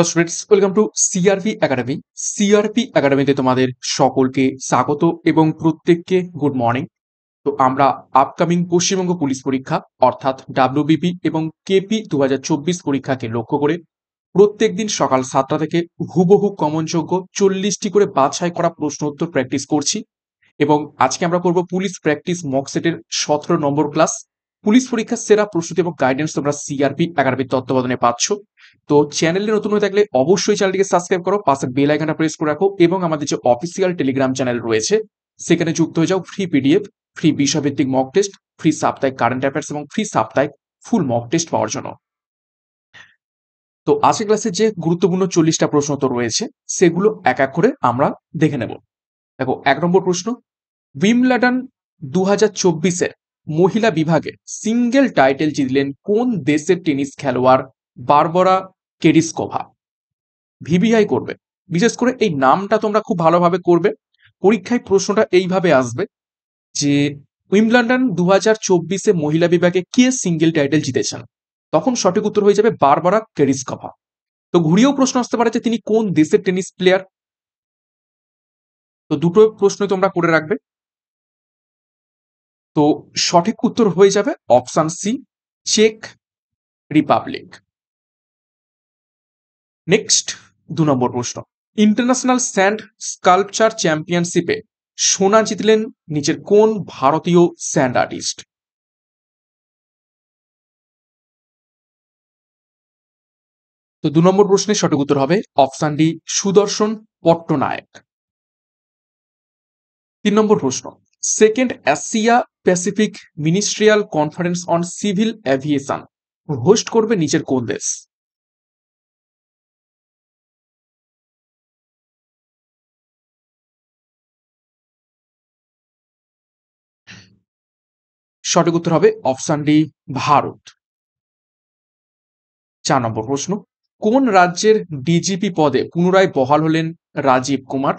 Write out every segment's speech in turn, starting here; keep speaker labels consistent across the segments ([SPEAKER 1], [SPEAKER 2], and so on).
[SPEAKER 1] hello students welcome to CRP academy CRP একাডেমিতে তোমাদের সকলকে স্বাগত এবং প্রত্যেককে গুড মর্নিং তো আমরা আপকামিং পশ্চিমবঙ্গ পুলিশ পরীক্ষা অর্থাৎ ডাব্লিউবিপি এবং কেপি দু পরীক্ষাকে লক্ষ্য করে প্রত্যেক দিন সকাল সাতটা থেকে হুবহু কমনযোগ্য চল্লিশটি করে বাছাই করা প্রশ্ন উত্তর প্র্যাকটিস করছি এবং আজকে আমরা করব পুলিশ প্র্যাকটিস মকসেটের সতেরো নম্বর ক্লাস পুলিশ পরীক্ষার সেরা প্রস্তুতি এবং গাইডেন্স তোমরা সিআরপি একাডেমির তত্ত্বাবধানে পাচ্ছ তো চ্যানেলে নতুন হয়ে থাকলে অবশ্যই চ্যানেলটিকে সাবস্ক্রাইব করো পাশে বেল আইকনটা প্রেস করে রাখো এবং আমাদের যে অফিসিয়াল টেলিগ্রাম চ্যানেল রয়েছে সেখানে যুক্ত হয়ে যাও ফ্রি পিডিএফ ফ্রি বিষয়ভিত্তিক মক টেস্ট ফ্রি সাপ্তাহিক কারেন্ট অ্যাফেয়ার্স এবং ফ্রি সাপ্তাহিক ফুল মক টেস্ট পাওয়ার জন্য তো আজকের ক্লাসে যে গুরুত্বপূর্ণ চল্লিশটা প্রশ্ন তো রয়েছে সেগুলো এক এক করে আমরা দেখে নেব দেখো এক নম্বর প্রশ্ন উইমলাডন দু হাজার চব্বিশের মহিলা বিভাগে সিঙ্গেল টাইটেল জিতলেন কোন দেশের টেনিস খেলোয়াড় বারবরা কেরিসকোভা ভিবিআই করবে বিশেষ করে এই নামটা তোমরা খুব ভালোভাবে করবে পরীক্ষায় প্রশ্নটা এইভাবে আসবে যে উইমলান্ডন দু হাজার চব্বিশে মহিলা বিভাগে কে সিঙ্গেল টাইটেল জিতেছেন তখন সঠিক উত্তর হয়ে যাবে বারবারা কেরিসকভা তো ঘুরিয়েও প্রশ্ন আসতে পারে যে তিনি কোন দেশের টেনিস প্লেয়ার তো দুটো প্রশ্ন তোমরা করে রাখবে তো সঠিক উত্তর হয়ে যাবে অপশান সি চেক রিপাবলিক নেক্সট দু নম্বর প্রশ্ন ইন্টারন্যাশনাল স্যান্ড স্কাল্পচার চ্যাম্পিয়নশিপে সোনা জিতলেন নিজের কোন ভারতীয় স্যান্ড আর্টিস্ট
[SPEAKER 2] তো দু নম্বর প্রশ্নের সঠিক উত্তর হবে অপশান ডি সুদর্শন
[SPEAKER 1] পট্টনায়ক তিন নম্বর প্রশ্ন second Asia Pacific ministerial conference on civil aviation host করবে নিচের কোন দেশ সঠিক উত্তর হবে অপশন ডি ভারত চার নম্বর প্রশ্ন কোন রাজ্যের ডিজিপি পদে পুনরায় বহাল হলেন
[SPEAKER 2] রাজীব কুমার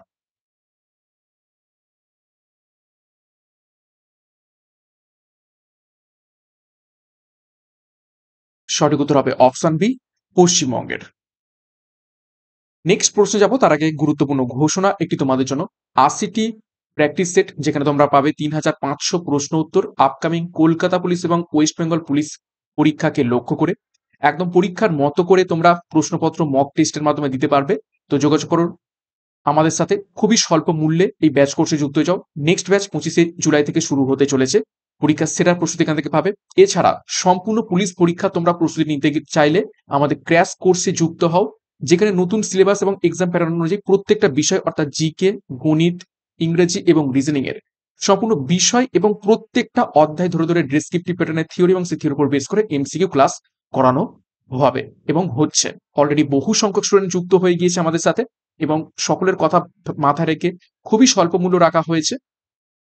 [SPEAKER 2] সঠিক উত্তর
[SPEAKER 1] হবে অপশন বি পশ্চিমবঙ্গের নেক্সট প্রশ্নে যাব তার আগে গুরুত্বপূর্ণ ঘোষণা একটি তোমাদের জন্য আশিটি প্র্যাকটিস সেট যেখানে তোমরা পাবে তিন হাজার পাঁচশো প্রশ্ন উত্তর আপকামিং কলকাতা পুলিশ এবং ওয়েস্ট বেঙ্গল পুলিশ পরীক্ষাকে লক্ষ্য করে একদম পরীক্ষার মতো করে তোমরা প্রশ্নপত্র মক টেস্টের মাধ্যমে দিতে পারবে তো যোগাযোগ করো আমাদের সাথে খুবই স্বল্প মূল্যে এই ব্যাচ কোর্সে যুক্ত হয়ে যাও নেক্সট ব্যাচ পঁচিশে জুলাই থেকে শুরু হতে চলেছে পরীক্ষা সেরার প্রস্তুতি এখান থেকে পাবে এছাড়া সম্পূর্ণ পুলিশ পরীক্ষা তোমরা প্রস্তুতি নিতে চাইলে আমাদের ক্র্যাশ কোর্সে যুক্ত হও যেখানে নতুন সিলেবাস এবং এক্সাম প্যাটার্ন অনুযায়ী প্রত্যেকটা বিষয় অর্থাৎ জিকে গণিত ইংরেজি এবং রিজনিং এর সম্পূর্ণ বিষয় এবং প্রত্যেকটা অধ্যায় ধরে ধরে ডিসক্রিপটিভ প্যাটার্নের থিওরি এবং সেই থিওরির উপর বেস করে এমসিকিউ ক্লাস করানো হবে এবং হচ্ছে অলরেডি বহু সংখ্যক স্টুডেন্ট যুক্ত হয়ে গিয়েছে আমাদের সাথে এবং সকলের কথা মাথায় রেখে খুবই স্বল্প মূল্য রাখা হয়েছে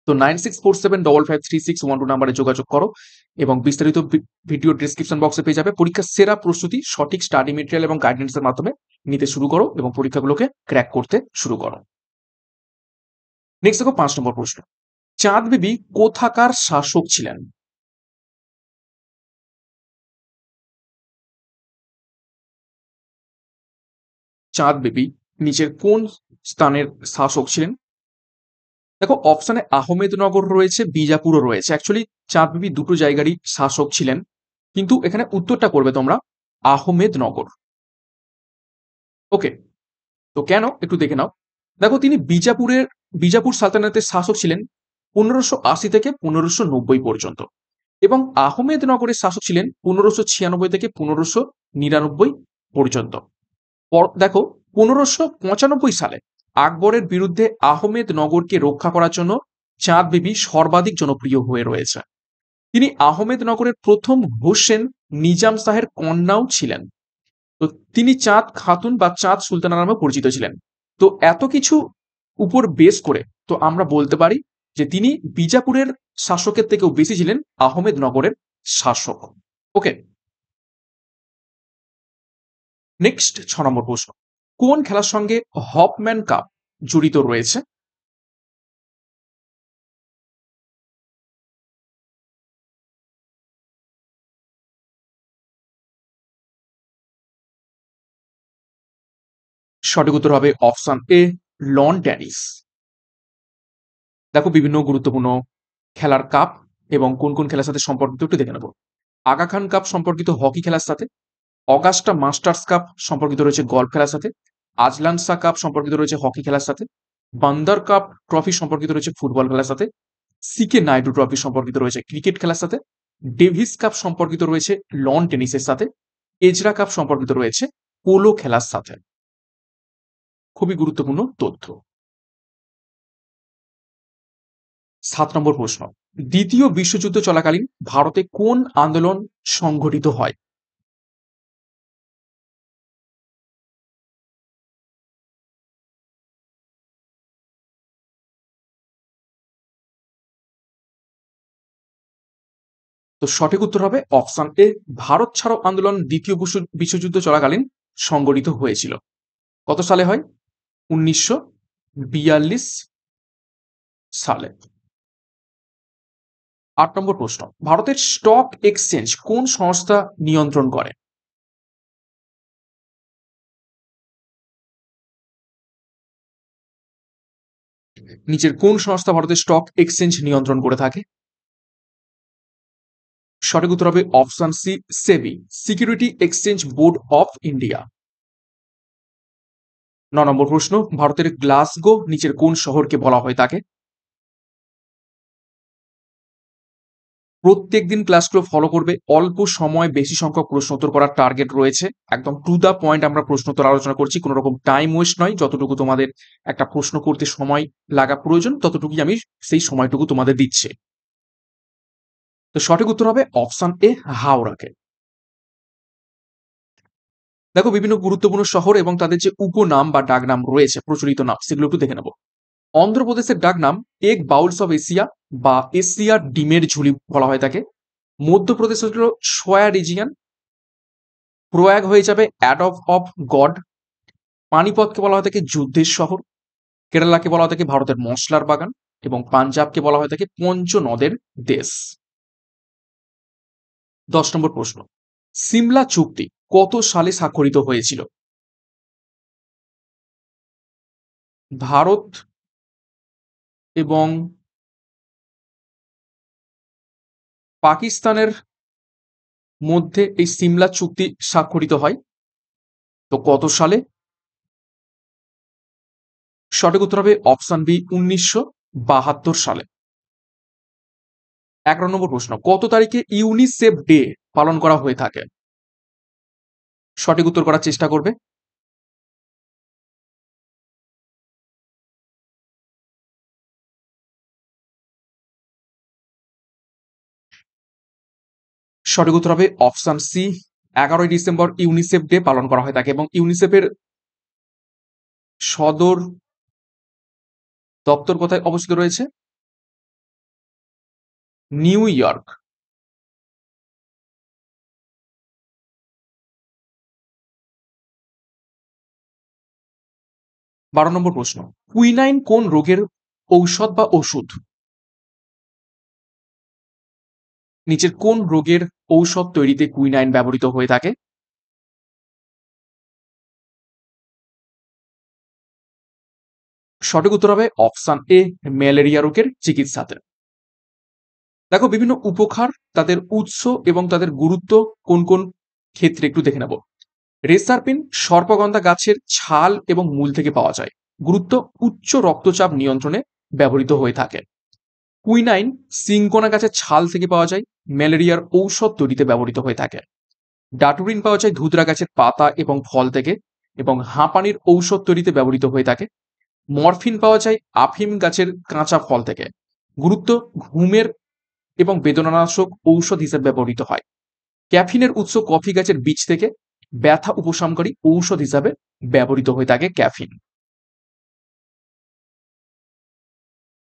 [SPEAKER 1] তো nine six four seven double five three six one two নাম্বারে যোগাযোগ করো এবং বিস্তারিত ভিডিও ডিসক্রিপশন বক্সে পেয়ে যাবে পরীক্ষার সেরা প্রস্তুতি সঠিক স্টাডি মেটেরিয়াল এবং গাইডেন্সের মাধ্যমে নিতে শুরু করো এবং পরীক্ষাগুলোকে ক্র্যাক করতে শুরু করো নেক্সট দেখো পাঁচ নম্বর প্রশ্ন চাঁদ বিবি
[SPEAKER 2] কোথাকার শাসক ছিলেন চাঁদ বিবি নিচের কোন
[SPEAKER 1] স্থানের শাসক ছিলেন দেখো অপশানে আহমেদনগর রয়েছে বিজাপুরও রয়েছে অ্যাকচুয়ালি চাঁদ বিবি দুটো জায়গারই শাসক ছিলেন কিন্তু এখানে উত্তরটা করবে তোমরা আহমেদনগর ওকে তো কেন একটু দেখে নাও দেখো তিনি বিজাপুরের বিজাপুর সালতানাতের শাসক ছিলেন পনেরোশো আশি থেকে পনেরোশো নব্বই পর্যন্ত এবং আহমেদনগরের শাসক ছিলেন পনেরোশো ছিয়ানব্বই থেকে পনেরোশো নিরানব্বই পর্যন্ত দেখো পনেরোশো পঁচানব্বই সালে আকবরের বিরুদ্ধে আহমেদ নগরকে রক্ষা করার জন্য চাঁদ বিবি সর্বাধিক জনপ্রিয় হয়ে রয়েছে তিনি আহমেদ নগরের প্রথম হোসেন নিজাম শাহের কন্যাও ছিলেন তো তিনি চাঁদ খাতুন বা চাঁদ সুলতানা নামে পরিচিত ছিলেন তো এত কিছু উপর বেশ করে তো আমরা বলতে পারি যে তিনি বিজাপুরের শাসকের থেকেও বেশি ছিলেন আহমেদ নগরের শাসক ওকে নেক্সট ছ নম্বর প্রশ্ন কোন খেলার সঙ্গে হপম্যান
[SPEAKER 2] কাপ জড়িত রয়েছে সঠিক উত্তর হবে অপশন
[SPEAKER 1] এ লন টেনিস দেখো বিভিন্ন গুরুত্বপূর্ণ খেলার কাপ এবং কোন কোন খেলার সাথে সম্পর্কিত একটু দেখে নেব আগা খান কাপ সম্পর্কিত হকি খেলার সাথে অগাস্টা মাস্টার্স কাপ সম্পর্কিত রয়েছে গল্ফ খেলার সাথে আজলানসা কাপ সম্পর্কিত রয়েছে হকি খেলার সাথে বান্দার কাপ ট্রফি সম্পর্কিত রয়েছে ফুটবল খেলার সাথে সিকে নাইডু ট্রফি সম্পর্কিত রয়েছে ক্রিকেট খেলার সাথে ডেভিস কাপ সম্পর্কিত রয়েছে লন টেনিসের সাথে এজরা কাপ সম্পর্কিত রয়েছে পোলো খেলার সাথে খুবই গুরুত্বপূর্ণ তথ্য সাত নম্বর প্রশ্ন দ্বিতীয় বিশ্বযুদ্ধ চলাকালীন ভারতে কোন আন্দোলন সংঘটিত হয় তো সঠিক উত্তর হবে অপশন এ ভারত ছাড়ো আন্দোলন দ্বিতীয় বিশ্বযুদ্ধ চলাকালীন সংগঠিত হয়েছিল কত সালে হয় উনিশশো সালে আট নম্বর প্রশ্ন ভারতের স্টক এক্সচেঞ্জ কোন সংস্থা নিয়ন্ত্রণ করে নিচের কোন সংস্থা ভারতের স্টক এক্সচেঞ্জ নিয়ন্ত্রণ করে থাকে সঠিক উত্তর হবে option C SEBI security
[SPEAKER 2] exchange board of India ন নম্বর প্রশ্ন ভারতের
[SPEAKER 1] গ্লাসগো নিচের কোন শহরকে বলা হয় তাকে প্রত্যেক দিন ক্লাসগুলো ফলো করবে অল্প সময় বেশি সংখ্যক প্রশ্ন উত্তর করার টার্গেট রয়েছে একদম টু দ্য পয়েন্ট আমরা প্রশ্ন উত্তর আলোচনা করছি কোনো রকম টাইম ওয়েস্ট নয় যতটুকু তোমাদের একটা প্রশ্ন করতে সময় লাগা প্রয়োজন ততটুকুই আমি সেই সময়টুকু তোমাদের দিচ্ছে তো সঠিক উত্তর হবে অপশন এ হাওড়াকে দেখো বিভিন্ন গুরুত্বপূর্ণ শহর এবং তাদের যে উপনাম বা ডাকনাম রয়েছে প্রচলিত নাম সেগুলো একটু দেখে নেব অন্ধ্রপ্রদেশের ডাকনাম এক বাউলস অফ এশিয়া বা এশিয়ার ডিমের ঝুলি বলা হয় তাকে মধ্যপ্রদেশ হল সোয়া রিজিয়ান প্রয়াগ হয়ে যাবে অ্যাড অফ অফ গড পানিপথকে বলা হয় থাকে যুদ্ধের শহর কেরালাকে বলা হয় থাকে ভারতের মশলার বাগান এবং পাঞ্জাবকে বলা হয় থাকে পঞ্চনদের দেশ দশ নম্বর প্রশ্ন সিমলা চুক্তি
[SPEAKER 2] কত সালে স্বাক্ষরিত হয়েছিল ভারত এবং পাকিস্তানের মধ্যে এই সিমলা চুক্তি স্বাক্ষরিত হয় তো কত সালে
[SPEAKER 1] সঠিক উত্তর হবে অপশন বি উনিশশো সালে এগারো নম্বর প্রশ্ন কত তারিখে ইউনিসেফ ডে পালন করা হয়ে থাকে
[SPEAKER 2] সঠিক উত্তর করার চেষ্টা করবে
[SPEAKER 1] সঠিক উত্তর হবে অপশন সি এগারোই ডিসেম্বর ইউনিসেফ ডে পালন করা হয়ে থাকে এবং ইউনিসেফের সদর
[SPEAKER 2] দপ্তর কোথায় অবস্থিত রয়েছে নিউ ইয়র্ক বারো নম্বর
[SPEAKER 1] প্রশ্ন কুইনাইন কোন রোগের ঔষধ বা ওষুধ নিচের কোন রোগের ঔষধ তৈরিতে কুইনাইন ব্যবহৃত হয়ে থাকে সঠিক উত্তর হবে অপশান এ ম্যালেরিয়া রোগের চিকিৎসাতে দেখো বিভিন্ন উপকার তাদের উৎস এবং তাদের গুরুত্ব কোন কোন ক্ষেত্রে একটু দেখে নেব রেসারপিন সর্পগন্ধা গাছের ছাল এবং মূল থেকে পাওয়া যায় গুরুত্ব উচ্চ রক্তচাপ নিয়ন্ত্রণে ব্যবহৃত হয়ে থাকে কুইনাইন সিঙ্কোনা গাছের ছাল থেকে পাওয়া যায় ম্যালেরিয়ার ঔষধ তৈরিতে ব্যবহৃত হয়ে থাকে ডাটুরিন পাওয়া যায় ধুতরা গাছের পাতা এবং ফল থেকে এবং হাঁপানির ঔষধ তৈরিতে ব্যবহৃত হয়ে থাকে মরফিন পাওয়া যায় আফিম গাছের কাঁচা ফল থেকে গুরুত্ব ঘুমের এবং বেদনানাশক ঔষধ হিসেবে ব্যবহৃত হয় ক্যাফিনের উৎস কফি গাছের বীজ থেকে ব্যথা উপশমকারী ঔষধ হিসাবে ব্যবহৃত হয়ে থাকে ক্যাফিন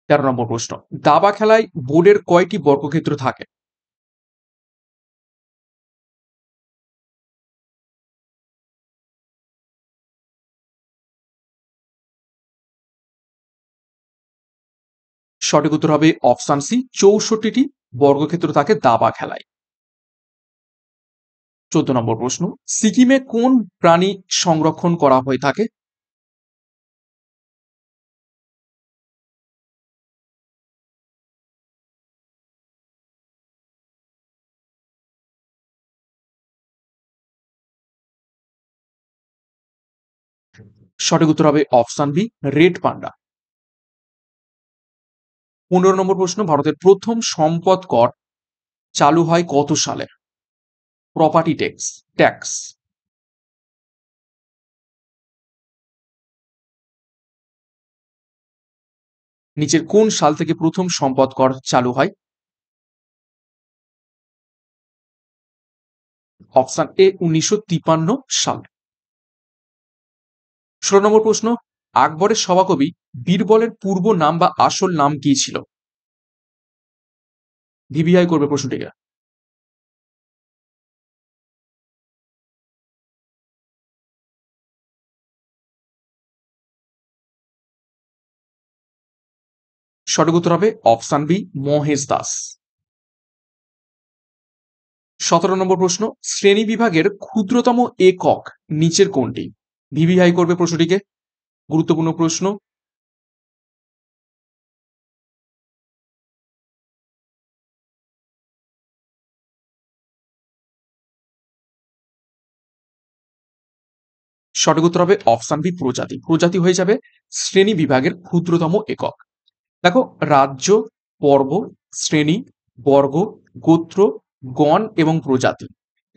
[SPEAKER 1] তেরো নম্বর প্রশ্ন দাবা খেলায় বোর্ডের
[SPEAKER 2] কয়টি বর্গক্ষেত্র থাকে সঠিক উত্তর হবে অপশান সি চৌষট্টিটি
[SPEAKER 1] বর্গক্ষেত্র তাকে দাবা খেলায় চোদ্দ নম্বর প্রশ্ন সিকিমে কোন প্রাণী সংরক্ষণ করা হয়ে থাকে
[SPEAKER 2] সঠিক উত্তর হবে অপশান বি
[SPEAKER 1] রেড পান্ডা পনেরো নম্বর প্রশ্ন ভারতের প্রথম সম্পদ কর চালু হয় কত সালে প্রপার্টি ট্যাক্স ট্যাক্স
[SPEAKER 2] নিচের কোন সাল থেকে প্রথম সম্পদ কর চালু হয় অপশন এ উনিশশো
[SPEAKER 1] সাল ষোলো নম্বর প্রশ্ন আকবরের সভাকবি বীরবলের পূর্ব নাম বা আসল নাম কি ছিল
[SPEAKER 2] ভিভিআই করবে প্রশ্নটিকে সঠিক উত্তর হবে অপশান বি মহেশ দাস
[SPEAKER 1] সতেরো নম্বর প্রশ্ন শ্রেণী বিভাগের ক্ষুদ্রতম একক নিচের কোনটি ভিভিআই করবে প্রশ্নটিকে গুরুত্বপূর্ণ প্রশ্ন সঠিক উত্তর হবে অপশান বি প্রজাতি প্রজাতি হয়ে যাবে শ্রেণী বিভাগের ক্ষুদ্রতম একক দেখো রাজ্য পর্ব শ্রেণী বর্গ গোত্র গণ এবং প্রজাতি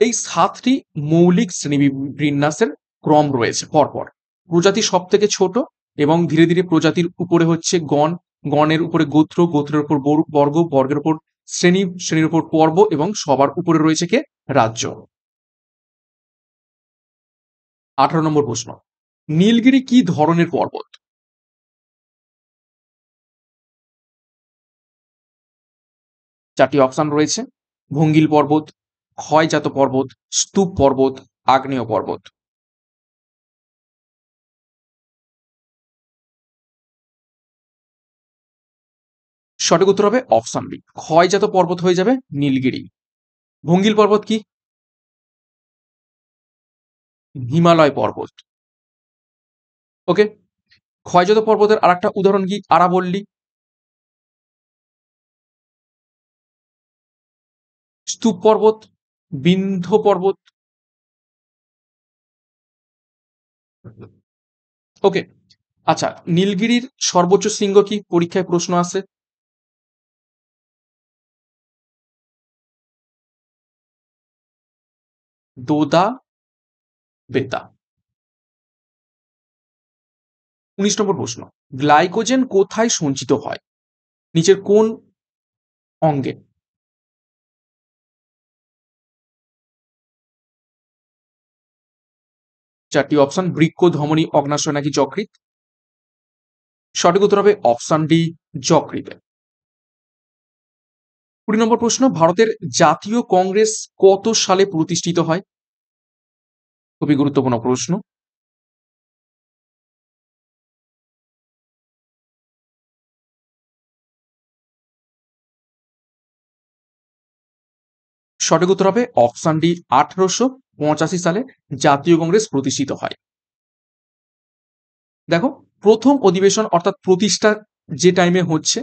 [SPEAKER 1] এই সাতটি মৌলিক শ্রেণী বিন্যাসের ক্রম রয়েছে পরপর প্রজাতি সব থেকে ছোট এবং ধীরে ধীরে প্রজাতির উপরে হচ্ছে গণ গণের উপরে গোত্র গোত্রের উপর বর্গ বর্গের উপর শ্রেণী শ্রেণীর উপর পর্ব এবং সবার উপরে রয়েছে কে রাজ্য আঠারো নম্বর প্রশ্ন নীলগিরি কি ধরনের পর্বত
[SPEAKER 2] চারটি অপশন রয়েছে ভঙ্গিল পর্বত ক্ষয়জাত পর্বত স্তূপ পর্বত আগ্নেয় পর্বত সঠিক উত্তর হবে অপশন বি ক্ষয়জাত পর্বত হয়ে যাবে নীলগিরি ভঙ্গিল পর্বত কি হিমালয় পর্বত ওকে ক্ষয়জাত পর্বতের আর একটা উদাহরণ কি আরাবল্লী স্তূপ পর্বত বিন্ধ পর্বত ওকে আচ্ছা নীলগিরির সর্বোচ্চ শৃঙ্গ কি পরীক্ষায় প্রশ্ন আছে দোদা বেতা উনিশ নম্বর প্রশ্ন গ্লাইকোজেন কোথায় সঞ্চিত হয় নিচের কোন অঙ্গে চারটি অপশন বৃক্ষ ধমনী অগ্নাশয় নাকি যকৃত
[SPEAKER 1] সঠিক উত্তর হবে অপশন ডি যকৃতে কুড়ি নম্বর প্রশ্ন ভারতের জাতীয় কংগ্রেস কত সালে প্রতিষ্ঠিত হয়
[SPEAKER 2] খুবই গুরুত্বপূর্ণ প্রশ্ন সঠিক উত্তর হবে অপশন ডি আঠারোশো পঁচাশি
[SPEAKER 1] সালে জাতীয় কংগ্রেস প্রতিষ্ঠিত হয় দেখো প্রথম অধিবেশন অর্থাৎ প্রতিষ্ঠা যে টাইমে হচ্ছে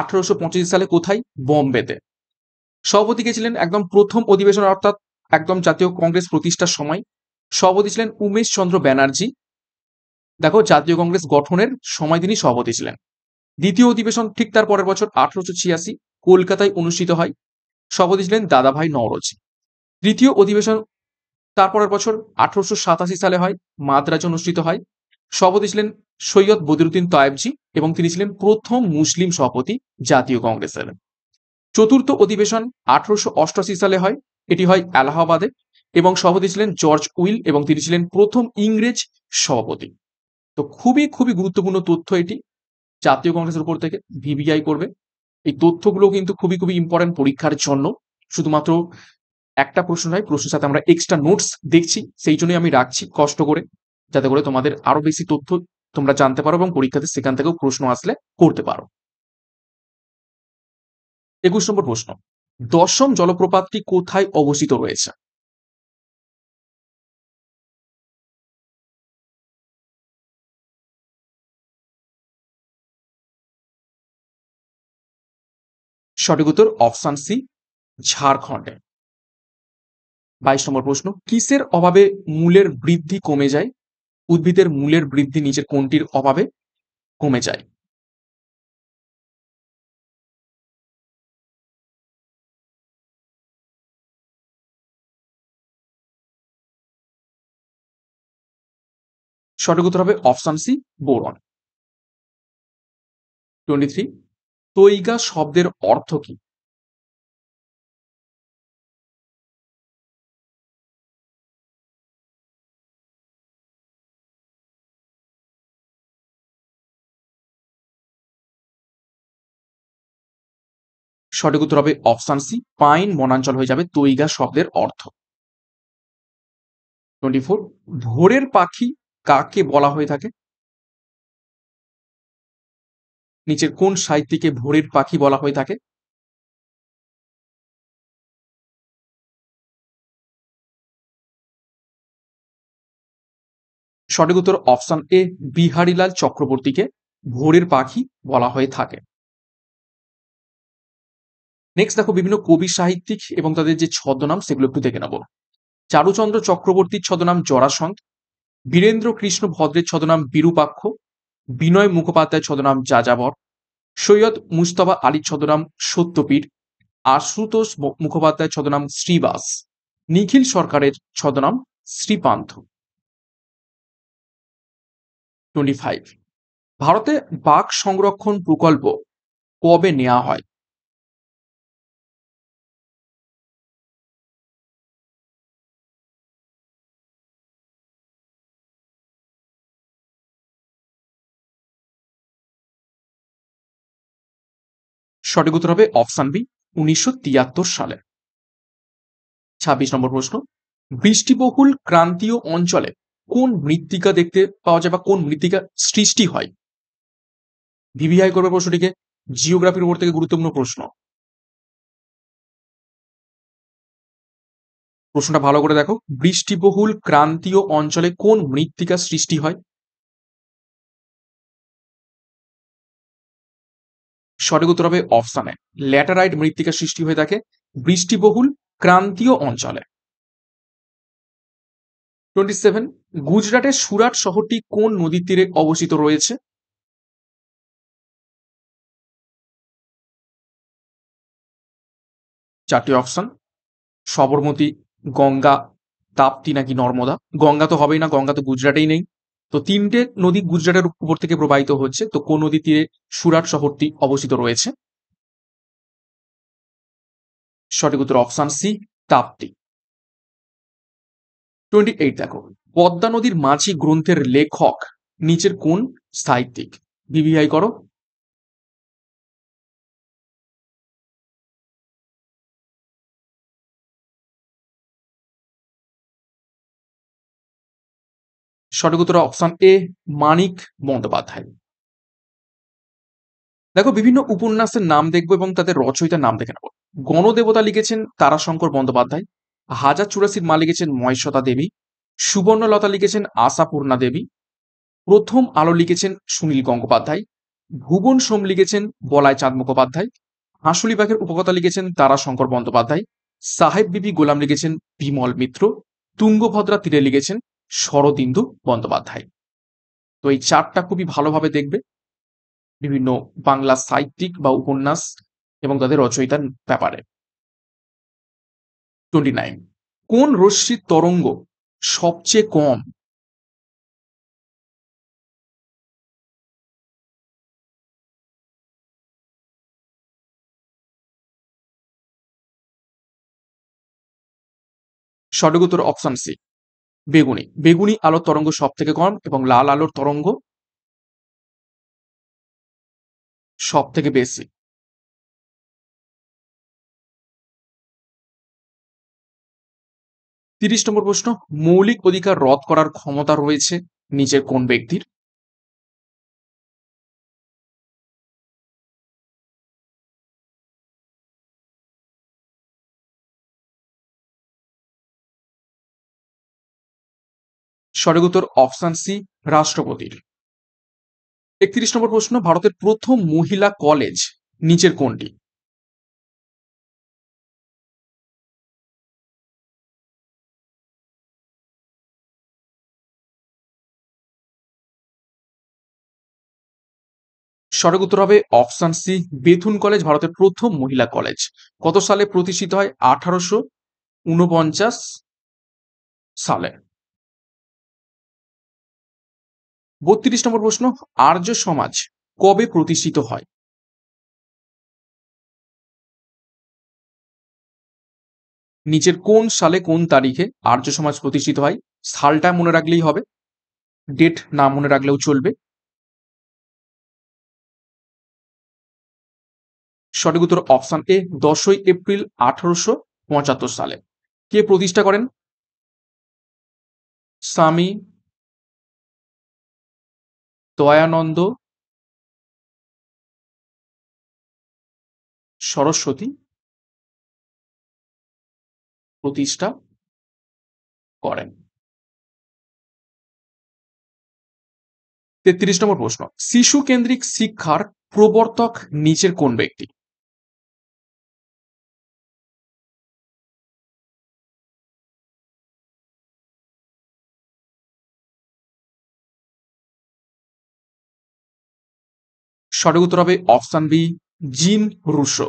[SPEAKER 1] আঠারোশো সালে কোথায় বম্বেতে সভাপতি গেছিলেন একদম প্রথম অধিবেশন অর্থাৎ একদম জাতীয় কংগ্রেস প্রতিষ্ঠার সময় সভাপতি ছিলেন উমেশ চন্দ্র ব্যানার্জি দেখো জাতীয় কংগ্রেস গঠনের সময় তিনি সভাপতি ছিলেন দ্বিতীয় অধিবেশন ঠিক তার পরের বছর আঠারোশো ছিয়াশি কলকাতায় অনুষ্ঠিত হয় সভাপতি ছিলেন দাদাভাই নওরোজি তৃতীয় অধিবেশন তারপরের বছর আঠারোশো সাতাশি সালে হয় মাদ্রাজে অনুষ্ঠিত হয় সভাপতি ছিলেন সৈয়দ বদিরুদ্দিন তয়েবজি এবং তিনি ছিলেন প্রথম মুসলিম সভাপতি জাতীয় কংগ্রেসের চতুর্থ অধিবেশন আঠারোশো সালে হয় এটি হয় এলাহাবাদে এবং সভাপতি ছিলেন জর্জ উইল এবং তিনি ছিলেন প্রথম ইংরেজ সভাপতি তো খুবই খুবই গুরুত্বপূর্ণ তথ্য এটি জাতীয় কংগ্রেসের উপর থেকে ভিভিআই করবে এই তথ্যগুলো কিন্তু খুবই খুবই ইম্পর্টেন্ট পরীক্ষার জন্য শুধুমাত্র একটা প্রশ্ন নয় প্রশ্নের সাথে আমরা এক্সট্রা নোটস দেখছি সেই জন্যই আমি রাখছি কষ্ট করে যাতে করে তোমাদের আরো বেশি তথ্য তোমরা জানতে পারো এবং পরীক্ষাতে সেখান থেকেও প্রশ্ন আসলে করতে পারো একুশ
[SPEAKER 2] নম্বর প্রশ্ন দশম জলপ্রপাতটি কোথায় অবস্থিত রয়েছে সঠিক উত্তর
[SPEAKER 1] অপশান সি ঝাড়খণ্ডে বাইশ নম্বর প্রশ্ন কিসের অভাবে মূলের বৃদ্ধি কমে যায় উদ্ভিদের মূলের বৃদ্ধি নিচের কোনটির অভাবে
[SPEAKER 2] কমে যায় সঠিক উত্তর হবে option C boron twenty three taiga শব্দের অর্থ কি সঠিক উত্তর
[SPEAKER 1] হবে অপশান সি পাইন বনাঞ্চল হয়ে যাবে তৈগা শব্দের অর্থ টোয়েন্টি ফোর ভোরের পাখি কাকে বলা হয়ে থাকে নিচের কোন সাহিত্যিককে ভোরের পাখি বলা হয়ে থাকে
[SPEAKER 2] সঠিক উত্তর অপশন এ বিহারীলাল চক্রবর্তীকে
[SPEAKER 1] ভোরের পাখি বলা হয়ে থাকে নেক্সট দেখো বিভিন্ন কবি সাহিত্যিক এবং তাদের যে ছদ্মনাম সেগুলো একটু দেখে নেব চারুচন্দ্র চক্রবর্তীর ছদ্মনাম জরাসন্ধ বীরেন্দ্র কৃষ্ণ ভদ্রের ছদ্মনাম বিরূপাক্ষ বিনয় মুখোপাধ্যায় ছদনাম যাযাবর সৈয়দ মুস্তফা আলী ছদনাম সত্যপীর আশুতোষ মুখোপাধ্যায় ছদনাম শ্রীবাস নিখিল সরকারের ছদনাম শ্রীপান্থ টোয়েন্টি ফাইভ
[SPEAKER 2] ভারতে বাঘ সংরক্ষণ প্রকল্প কবে নেওয়া হয় সঠিক উত্তর হবে অপশান বি
[SPEAKER 1] উনিশশো সালে ২৬ নম্বর প্রশ্ন বৃষ্টিবহুল ক্রান্তীয় অঞ্চলে কোন মৃত্তিকা দেখতে পাওয়া যায় বা কোন মৃত্তিকা সৃষ্টি হয় ভিভিআই করবে প্রশ্নটিকে জিওগ্রাফির উপর থেকে গুরুত্বপূর্ণ প্রশ্ন
[SPEAKER 2] প্রশ্নটা ভালো করে দেখো বৃষ্টিবহুল ক্রান্তীয় অঞ্চলে কোন মৃত্তিকা সৃষ্টি হয় সঠিক উত্তর হবে অপশানে ল্যাটারাইট মৃত্তিকা
[SPEAKER 1] সৃষ্টি হয়ে থাকে বৃষ্টিবহুল ক্রান্তীয় অঞ্চলে টোয়েন্টি সেভেন গুজরাটের সুরাট শহরটি কোন নদীর তীরে অবস্থিত রয়েছে চারটি অপশন সবরমতী গঙ্গা তাপ্তি নাকি নর্মদা গঙ্গা তো হবেই না গঙ্গা তো গুজরাটেই নেই তো তিনটে নদী গুজরাটের উপর থেকে প্রবাহিত হচ্ছে তো কোন নদী তীরে সুরাট শহরটি অবস্থিত রয়েছে সঠিক উত্তর option C Tapti twenty eight দেখো পদ্মা নদীর মাঝি গ্রন্থের লেখক নিচের কোন সাহিত্যিক বিভিআই করো
[SPEAKER 2] সঠিক উত্তর অপশন এ মানিক বন্দ্যোপাধ্যায়
[SPEAKER 1] দেখো বিভিন্ন উপন্যাসের নাম দেখবো এবং তাদের রচয়িতার নাম দেখে নেব গণদেবতা লিখেছেন তারাশঙ্কর বন্দ্যোপাধ্যায় হাজার চুরাশির মা লিখেছেন মহেশতা দেবী সুবর্ণলতা লিখেছেন আশাপূর্ণা দেবী প্রথম আলো লিখেছেন সুনীল গঙ্গোপাধ্যায় ভুবন সোম লিখেছেন বলায় চাঁদ মুখোপাধ্যায় হাঁসুলি বাঘের উপকথা লিখেছেন তারাশঙ্কর বন্দ্যোপাধ্যায় সাহেব বিবি গোলাম লিখেছেন বিমল মিত্র তুঙ্গভদ্রা তীরে লিখেছেন শরদিন্দু বন্দ্যোপাধ্যায় তো এই চারটা খুবই ভালোভাবে দেখবে বিভিন্ন বাংলা সাহিত্যিক বা উপন্যাস এবং তাদের রচয়িতার ব্যাপারে টোয়েন্টি নাইন কোন রশ্মির তরঙ্গ
[SPEAKER 2] সবচেয়ে কম সঠিক উত্তর অপশন সি বেগুনি বেগুনি আলোর তরঙ্গ সব থেকে কম এবং লাল আলোর তরঙ্গ সব থেকে বেশি তিরিশ নম্বর প্রশ্ন মৌলিক অধিকার রদ করার ক্ষমতা রয়েছে নিজের কোন ব্যক্তির
[SPEAKER 1] সঠিক উত্তর অপশান সি রাষ্ট্রপতির একত্রিশ নম্বর প্রশ্ন ভারতের প্রথম মহিলা কলেজ নিচের কোনটি সড়ক উত্তর হবে অপশান সি বেথুন কলেজ ভারতের প্রথম মহিলা কলেজ কত সালে প্রতিষ্ঠিত হয় আঠারোশো উনপঞ্চাশ সালে
[SPEAKER 2] বত্রিশ নম্বর প্রশ্ন আর্য সমাজ কবে প্রতিষ্ঠিত হয়
[SPEAKER 1] নিচের কোন সালে কোন তারিখে আর্য সমাজ প্রতিষ্ঠিত হয় সালটা মনে রাখলেই হবে ডেট না মনে রাখলেও চলবে
[SPEAKER 2] সঠিক উত্তর অপশান এ দশই এপ্রিল আঠারোশো পঁচাত্তর সালে কে প্রতিষ্ঠা করেন স্বামী দয়ানন্দ সরস্বতী প্রতিষ্ঠা করেন তেত্রিশ নম্বর প্রশ্ন শিশু কেন্দ্রিক শিক্ষার প্রবর্তক নিচের কোন ব্যক্তি
[SPEAKER 1] সঠিক উত্তর হবে option B Jean Rousseau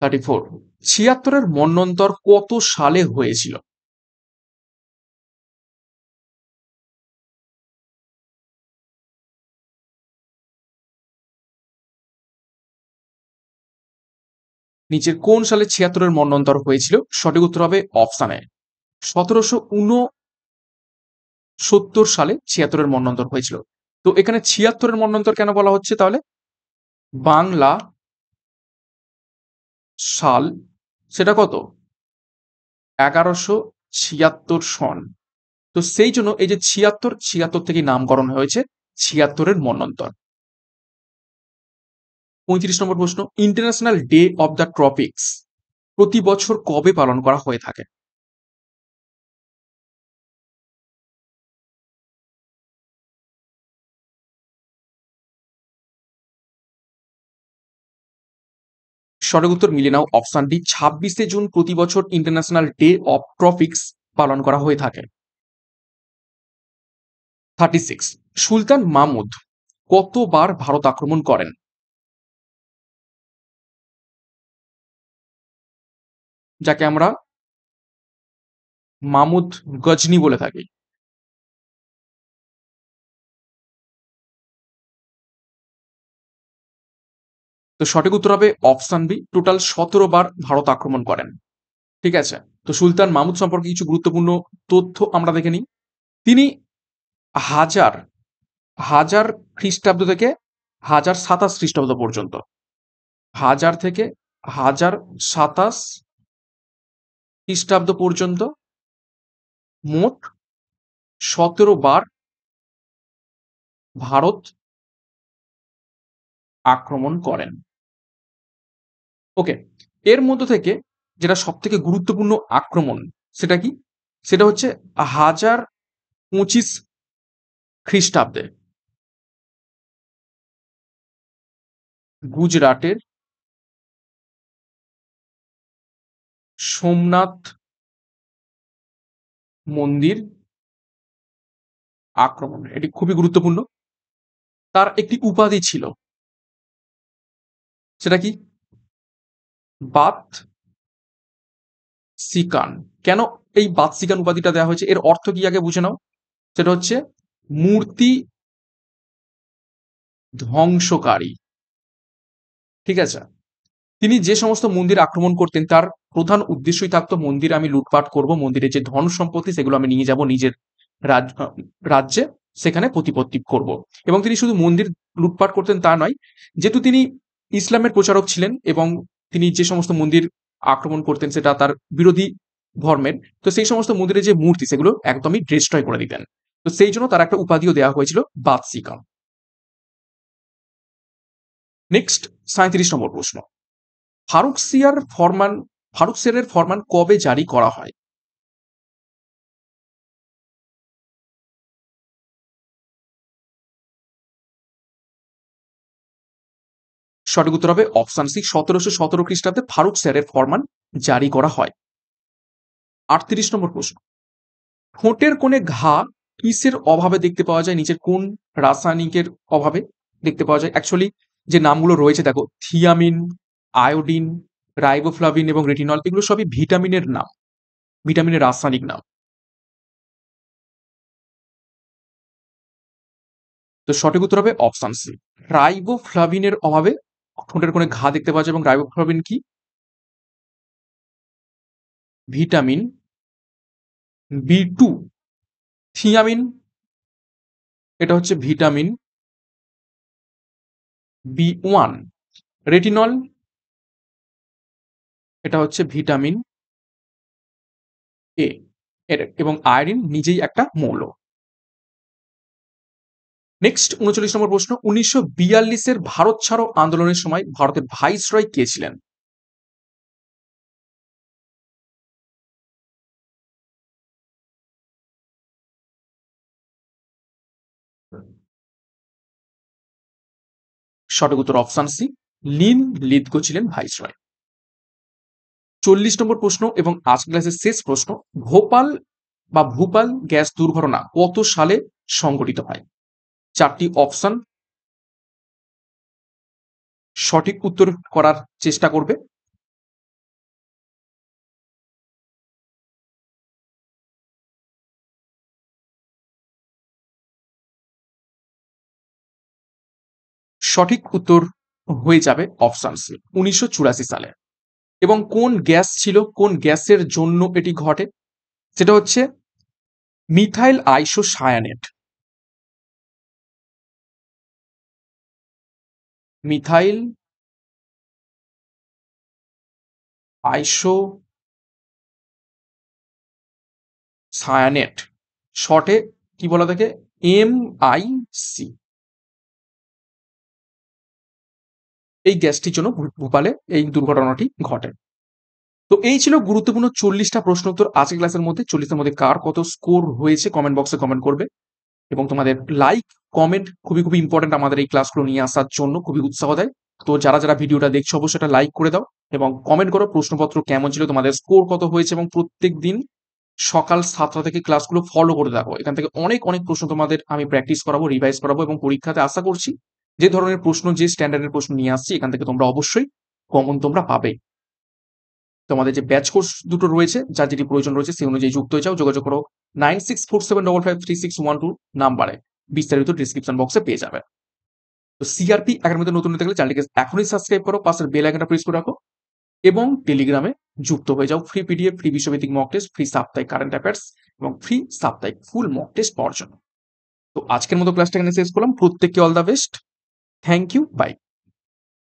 [SPEAKER 1] thirty four ছিয়াত্তরের মন্নন্তর কত সালে হয়েছিল নিচের কোন সালে ছিয়াত্তরের মন্নন্তর হয়েছিল সঠিক উত্তর হবে অপশানে সতেরোশো উনো সত্তর সালে ছিয়াত্তরের মন্নন্তর হয়েছিল তো এখানে ছিয়াত্তরের মন্বন্তর কেন বলা হচ্ছে তাহলে বাংলা সাল সেটা কত এগারোশো ছিয়াত্তর সন তো সেই জন্য এই যে ছিয়াত্তর ছিয়াত্তর থেকে নামকরণ হয়েছে ছিয়াত্তরের মন্বন্তর পঁয়ত্রিশ নম্বর প্রশ্ন international day of the tropics প্রতি বছর কবে পালন করা হয়ে থাকে সঠিক উত্তর মিলে নাও অপশন ডি ছাব্বিশে জুন প্রতি বছর ইন্টারন্যাশনাল ডে অফ ট্রফিক্স পালন করা হয়ে থাকে থার্টি সিক্স
[SPEAKER 2] সুলতান মাহমুদ কতবার ভারত আক্রমণ করেন যাকে আমরা মামুদ গজনি বলে থাকি তো সঠিক
[SPEAKER 1] উত্তর হবে অপশান বি টোটাল সতেরো বার ভারত আক্রমণ করেন ঠিক আছে তো সুলতান মাহমুদ সম্পর্কে কিছু গুরুত্বপূর্ণ তথ্য আমরা দেখে নিই তিনি হাজার হাজার খ্রিস্টাব্দ থেকে হাজার সাতাশ খ্রিস্টাব্দ পর্যন্ত হাজার থেকে হাজার সাতাশ খ্রিস্টাব্দ পর্যন্ত মোট সতেরো বার
[SPEAKER 2] ভারত আক্রমণ করেন
[SPEAKER 1] ওকে এর মধ্যে থেকে যেটা সব থেকে গুরুত্বপূর্ণ আক্রমণ সেটা কি সেটা হচ্ছে হাজার পঁচিশ
[SPEAKER 2] খ্রিস্টাব্দে গুজরাটের সোমনাথ মন্দির আক্রমণ এটি খুবই গুরুত্বপূর্ণ তার একটি উপাধি ছিল সেটা
[SPEAKER 1] কি বাত সিকান কেন এই বাত সিকান উপাধিটা দেওয়া হয়েছে এর অর্থ কি আগে বুঝে নাও সেটা হচ্ছে মূর্তি ধ্বংসকারী ঠিক আছে তিনি যে সমস্ত মন্দির আক্রমণ করতেন তার প্রধান উদ্দেশ্যই থাকতো মন্দির আমি লুটপাট করব মন্দিরে যে ধন সম্পত্তি সেগুলো আমি নিয়ে যাব নিজের রাজ্যে সেখানে প্রতিপত্তি করব এবং তিনি শুধু মন্দির লুটপাট করতেন তা নয় যেহেতু তিনি ইসলামের প্রচারক ছিলেন এবং তিনি যে সমস্ত মন্দির আক্রমণ করতেন সেটা তার বিরোধী ধর্মের তো সেই সমস্ত মন্দিরের যে মূর্তি সেগুলো একদমই ডিস্ট্রয় করে দিতেন তো সেই জন্য তার একটা উপাধিও দেওয়া হয়েছিল বাদসিকাম নেক্সট সাঁত্রিশ নম্বর প্রশ্ন ফারুক সিয়ার ফরমান ফারুক সিয়ারের ফরমান কবে জারি করা হয়
[SPEAKER 2] সঠিক উত্তর হবে অপশান
[SPEAKER 1] সি সতেরোশো সতেরো খ্রিস্টাব্দে ফারুক স্যারের ফরমান জারি করা হয় আটত্রিশ নম্বর প্রশ্ন ঠোঁটের কোণে ঘা কিসের অভাবে দেখতে পাওয়া যায় নিচের কোন রাসায়নিকের অভাবে দেখতে পাওয়া যায় অ্যাকচুয়ালি যে নামগুলো রয়েছে দেখো থিয়ামিন আয়োডিন রাইবোফ্লাভিন এবং রেটিনল এগুলো সবই ভিটামিনের নাম
[SPEAKER 2] ভিটামিনের রাসায়নিক নাম
[SPEAKER 1] তো সঠিক উত্তর হবে অপশান সি রাইবোফ্লাভিনের অভাবে ঠোঁটের কোণে ঘা দেখতে পাওয়া যায় এবং রাইবোফ্লাভিন কি ভিটামিন
[SPEAKER 2] বি টু থিয়ামিন এটা হচ্ছে ভিটামিন বি ওয়ান রেটিনল এটা হচ্ছে ভিটামিন
[SPEAKER 1] এ এবং আয়রিন নিজেই একটা মৌল নেক্সট উনচল্লিশ নম্বর প্রশ্ন উনিশশো বিয়াল্লিশের ভারত ছাড়ো আন্দোলনের সময় ভারতের
[SPEAKER 2] ভাইসরয় কে ছিলেন সঠিক উত্তর অপশান সি লিন
[SPEAKER 1] লিদগো ছিলেন ভাইসরয় চল্লিশ নম্বর প্রশ্ন এবং আজ ক্লাসের শেষ প্রশ্ন ভোপাল বা ভূপাল গ্যাস দুর্ঘটনা কত সালে সংঘটিত হয় চারটি অপশন সঠিক উত্তর
[SPEAKER 2] করার চেষ্টা করবে
[SPEAKER 1] সঠিক উত্তর হয়ে যাবে অপশান সি উনিশশো সালে এবং কোন গ্যাস ছিল কোন গ্যাসের জন্য এটি ঘটে সেটা হচ্ছে মিথাইল আইসো সায়ানেট
[SPEAKER 2] মিথাইল আইসো সায়ানেট শর্টে কি বলা থাকে এম আই সি এই গ্যাসটির জন্য
[SPEAKER 1] ভূপালে এই দুর্ঘটনাটি ঘটে তো এই ছিল গুরুত্বপূর্ণ চল্লিশটা প্রশ্ন উত্তর আজকে ক্লাসের মধ্যে চল্লিশটার মধ্যে কার কত স্কোর হয়েছে কমেন্ট বক্সে কমেন্ট করবে এবং তোমাদের লাইক কমেন্ট খুবই খুবই ইম্পর্টেন্ট আমাদের এই ক্লাসগুলো নিয়ে আসার জন্য খুবই উৎসাহ দেয় তো যারা যারা ভিডিওটা দেখছো অবশ্যই এটা লাইক করে দাও এবং কমেন্ট করো প্রশ্নপত্র কেমন ছিল তোমাদের স্কোর কত হয়েছে এবং প্রত্যেক দিন সকাল সাতটা থেকে ক্লাসগুলো ফলো করে দেখো এখান থেকে অনেক অনেক প্রশ্ন তোমাদের আমি প্র্যাকটিস করাবো রিভাইজ করাবো এবং পরীক্ষাতে আশা করছি যে ধরনের প্রশ্ন যে স্ট্যান্ডার্ডের প্রশ্ন নিয়ে আসছি এখান থেকে তোমরা অবশ্যই কমন তোমরা পাবে তোমাদের যে ব্যাচ কোর্স দুটো রয়েছে যার যেটি প্রয়োজন রয়েছে সেই অনুযায়ী যুক্ত হয়ে যাও যোগাযোগ করো nine six four seven double five three six one two নাম্বারে বিস্তারিত ডিসক্রিপশন বক্সে পেয়ে যাবে তো সিআরপি একাডেমিতে নতুন হতে গেলে চ্যানেলটিকে এখনই সাবস্ক্রাইব করো পাশের বেল আইকনটা প্রেস করে রাখো এবং টেলিগ্রামে যুক্ত হয়ে যাও ফ্রি পিডিএফ ফ্রি বিশ্বভিত্তিক মক টেস্ট ফ্রি সাপ্তাহিক কারেন্ট অ্যাফেয়ার্স এবং ফ্রি সাপ্তাহিক ফুল মক টেস্ট পাওয়ার জন্য তো আজকের মতো ক্লাসটা এখানে শেষ করলাম প্রত্যেককে all the best thank you by